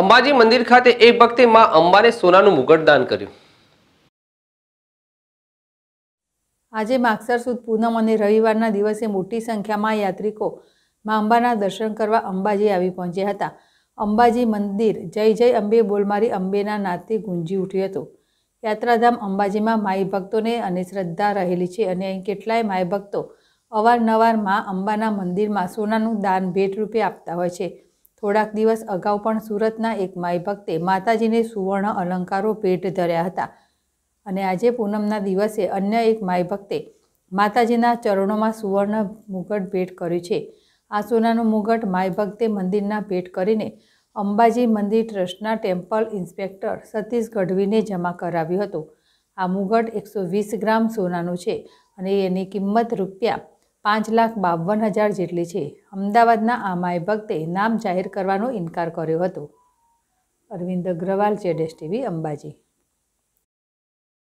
અંબાજી મંદિર ખાતે એક વખતે માં અંબાને સોનાનું મુગટ દાન કર્યું આજે માગસર સુદ પૂનમ અને રવિવારના દિવસે મોટી સંખ્યામાં યાત્રિકો મા અંબાના દર્શન કરવા અંબાજી આવી પહોંચ્યા હતા અંબાજી મંદિર જય જય અંબે બોલમારી અંબેના નાદથી ગુંજી ઉઠ્યું હતું યાત્રાધામ અંબાજીમાં માઈ ભક્તોને અને શ્રદ્ધા રહેલી છે અને અહીં કેટલાય માઈ ભક્તો અવારનવાર મા અંબાના મંદિરમાં સોનાનું દાન ભેટ રૂપે આપતા હોય છે થોડાક દિવસ અગાઉ પણ સુરતના એક માય ભક્તે માતાજીને સુવર્ણ અલંકારો ભેટ ધર્યા હતા અને આજે પૂનમના દિવસે અન્ય એક માય ભક્તે માતાજીના ચરણોમાં સુવર્ણ મુગટ ભેટ કર્યું છે આ સોનાનું મુગટ માય ભક્તે મંદિરના ભેટ કરીને અંબાજી મંદિર ટ્રસ્ટના ટેમ્પલ ઇન્સ્પેક્ટર સતીશ ગઢવીને જમા કરાવ્યું હતું આ મુગટ એકસો વીસ ગ્રામ સોનાનું છે અને એની કિંમત રૂપિયા પાંચ લાખ બાવન હજાર જેટલી છે અમદાવાદના આ માય ભક્તે નામ જાહેર કરવાનો ઇનકાર કર્યો હતો અરવિંદ અગ્રવાલ જેડેસ ટીવી અંબાજી